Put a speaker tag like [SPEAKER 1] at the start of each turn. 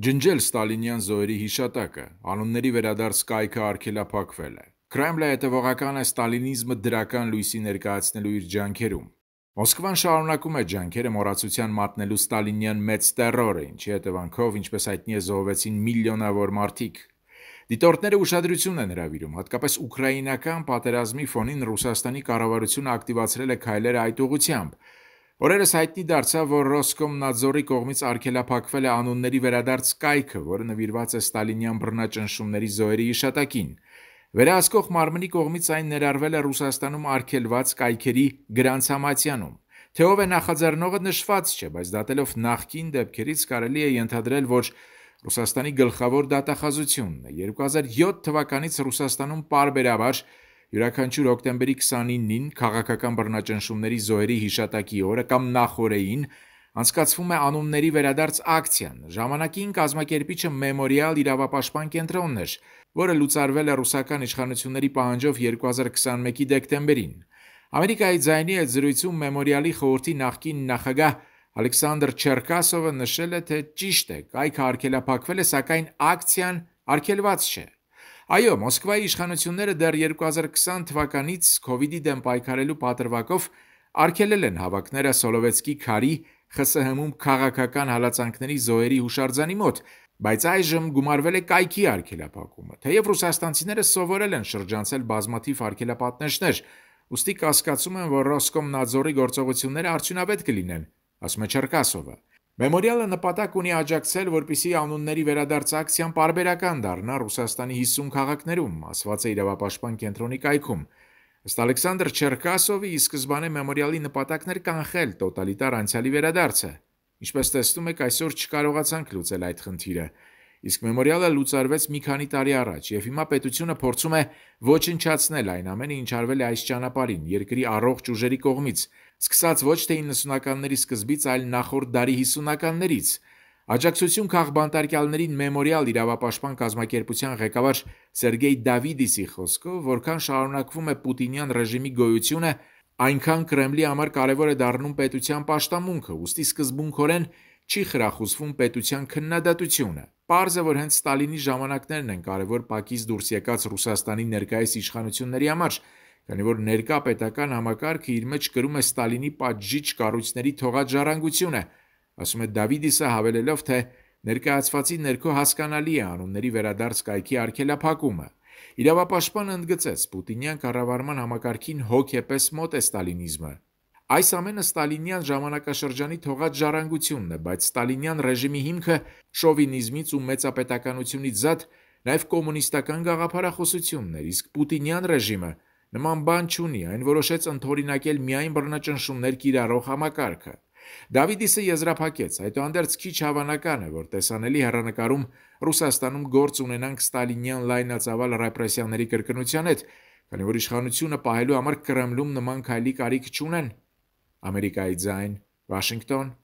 [SPEAKER 1] Ջնջել ստալինյան զոհերի հիշատակը, անունների վերադարձ կայքը արգելափակվել է։ Կրեմլը հետևողական է ստալինիզմը դրական լույսի ներկայացնելու իր ջանքերում։ Մոսկվան շարունակում է ջանքերը մոռացության մատնելու ստալինյան մեծ տերրորը, ինչի հետևանքով, ինչպես հայտնի է, զոհվեցին միլիոնավոր մարդիկ։ Դիտորդները ուշադրություն են հրավիրում, հատկապես ուկրաինական պատերազմի ֆոնին Ռուսաստանի կառավարությունը ակտիվացրել է քայլերը այդ ուղությամբ, Օրերս հայտնի դարձավ, որ Roskomnadzor-ի կողմից արգելափակվել է «Անունների վերադարձ» կայքը, որը նվիրված է ստալինյան բռնաճնշումների զոհերի հիշատակին։ Վերահսկող մարմնի կողմից այն ներառվել է Ռուսաստանում արգելված կայքերի գրանցամատյանում։ Թեև նախաձեռնողը նշված չէ, բայց դատելով նախկին դեպքերից կարելի է ենթադրել, որ Ռուսաստանի գլխավոր դատախազությունն է։ 2007 թվականից Ռուսաստանում պարբերաբար յուրաքանչյուր հոկտեմբերի 29-ին Քաղաքական բռնաճնշումների զոհերի հիշատակի օրը կամ նախօրեին անցկացվում է անունների վերադարձ ակցիան։ Ժամանակին կազմակերպիչը «Մեմորիալ» իրավապաշտպան կենտրոնն էր, որը լուծարվել է ռուսական իշխանությունների պահանջով 2021թ. դեկտեմբերին։ «Ամերիկայի ձայնի» հետ զրույցում «Մեմորիալ»-ի խորհրդի նախկին նախագահ Ալեքսանդր Չերկասովը նշել է, թե ճիշտ է, կայքը արգելափակվել է, սակայն ակցիան արգելված չէ։ Այո, Մոսկվայի իշխանությունները դեռ 2020 թվականից COVID-ի դեմ պայքարելու պատրվակով արգելել են հավաքները Սոլովեցկի քարի ԽՍՀՄ-ում քաղաքական հալածանքների զոհերի հուշարձանի մոտ, բայց այժմ գումարվել է կայքի արգելափակումը: Թեև ռուսաստանցիները սովորել են շրջանցել բազմաթիվ արգելապատնեշներ, ուստի կասկածում են, որ Roskomnadzor-ի գործողությունները արդյունավետ կլինեն»,- ասում է Չերկասովը: Մեմորիալը նպատակ ունի աջակցել, որպեսզի անունների վերադարձ ակցիան պարբերական դառնա Ռուսաստանի 50 քաղաքներում, ասված է Իրավապաշտպան կենտրոնի կայքում։ Ըստ Ալեքսանդր Չերկասովի, ի սկզբանե մեմորիալի նպատակն էր կանխել տոտալիտար անցյալի վերադարձը։ Ինչպես տեսնում եք, այսօր չկարողացանք լուծել այդ խնդիրը։ Իսկ մեմորիալը լուծարվեց մի քանի տարի առաջ, եւ հիմա պետությունը փորձում է ոչնչացնել այն ամենը, ինչ արվել է այս ճանապարհին երկրի առողջ ուժերի կողմից, սկսած ոչ թե 90-ականների սկզբից, այլ նախորդ դարի 50-ականներից։ Աջակցություն քաղբանտարկյալներին մեմորիալ իրավապաշտպան կազմակերպության ղեկավար Սերգեյ Դավիդիսի խոսքով, որքան շարունակվում է պուտինյան ռեժիմի գոյությունը, այնքան Կրեմլի համար կարևոր է դառնում պետության պաշտամունքը, ուստի սկզբունքորեն չի խրախուսվում պետության քննադատությունը։ Պարզ է, որ հենց Ստալինի ժամանակներն են կարևոր պակից դուրս եկած Ռուսաստանի ներկայիս իշխանությունների համար, Քանի որ ներկա պետական համակարգը իր մեջ կրում է Ստալինի պատժիչ կառույցների թողած ժառանգությունը, ասում է Դավիդիսը հավելելով, թե ներկայացվածի ներքո հասկանալի է անունների վերադարձ կայքի արգելափակումը։ Իրավապաշտպանը ընդգծեց Պուտինյան կառավարման համակարգին հոգեպես մոտ է ստալինիզմը։ Այս ամենը ստալինյան ժամանակաշրջանի թողած ժառանգությունն է, բայց ստալինյան ռեժիմի հիմքը շովինիզմից ու մեծապետականությունից զատ նաև կոմունիստական գաղափարախոսությունն էր, իսկ Պուտինյան ռեժիմը Նման բան չունի, այն որոշեց ընթորինակել միայն բռնաճնշումներ կիրառող համակարգը։ Դավիդիսը եզրափակեց, այդուհանդերձ քիչ հավանական է, որ տեսանելի հեռանկարում Ռուսաստանում գործ ունենանք ստալինյան լայնածավալ ռեպրեսիաների կրկնության հետ, քանի որ իշխանությունը պահելու համար Կրեմլում նման քայլի կարիք չունեն։ Ամերիկայի ձայն, Վաշինգտոն